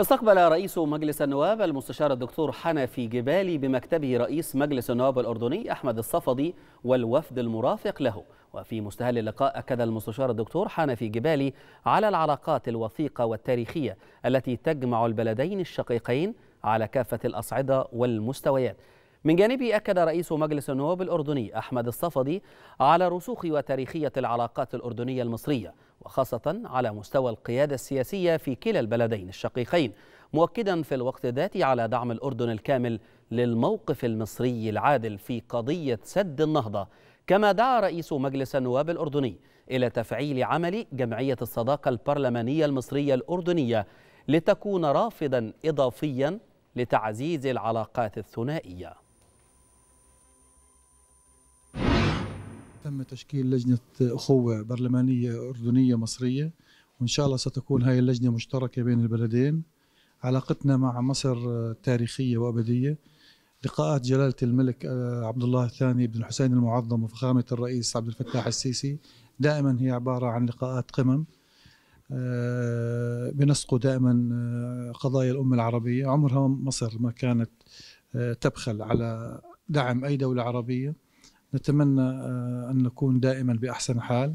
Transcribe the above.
استقبل رئيس مجلس النواب المستشار الدكتور حنفي جبالي بمكتبه رئيس مجلس النواب الأردني أحمد الصفدي والوفد المرافق له وفي مستهل اللقاء أكد المستشار الدكتور حنفي جبالي على العلاقات الوثيقة والتاريخية التي تجمع البلدين الشقيقين على كافة الأصعدة والمستويات من جانبه أكد رئيس مجلس النواب الأردني أحمد الصفدي على رسوخ وتاريخية العلاقات الأردنية المصرية وخاصة على مستوى القيادة السياسية في كلا البلدين الشقيقين مؤكدا في الوقت ذاته على دعم الأردن الكامل للموقف المصري العادل في قضية سد النهضة كما دعا رئيس مجلس النواب الأردني إلى تفعيل عمل جمعية الصداقة البرلمانية المصرية الأردنية لتكون رافدا إضافيا لتعزيز العلاقات الثنائية تم تشكيل لجنة أخوة برلمانية أردنية مصرية وإن شاء الله ستكون هذه اللجنة مشتركة بين البلدين علاقتنا مع مصر تاريخية وأبدية لقاءات جلالة الملك آه، عبد الله الثاني بن الحسين المعظم وفخامة الرئيس عبد الفتاح السيسي دائما هي عبارة عن لقاءات قمم آه، بنسقوا دائما آه، قضايا الأمة العربية عمرها مصر ما كانت تبخل على دعم أي دولة عربية نتمنى آه، أن نكون دائما بأحسن حال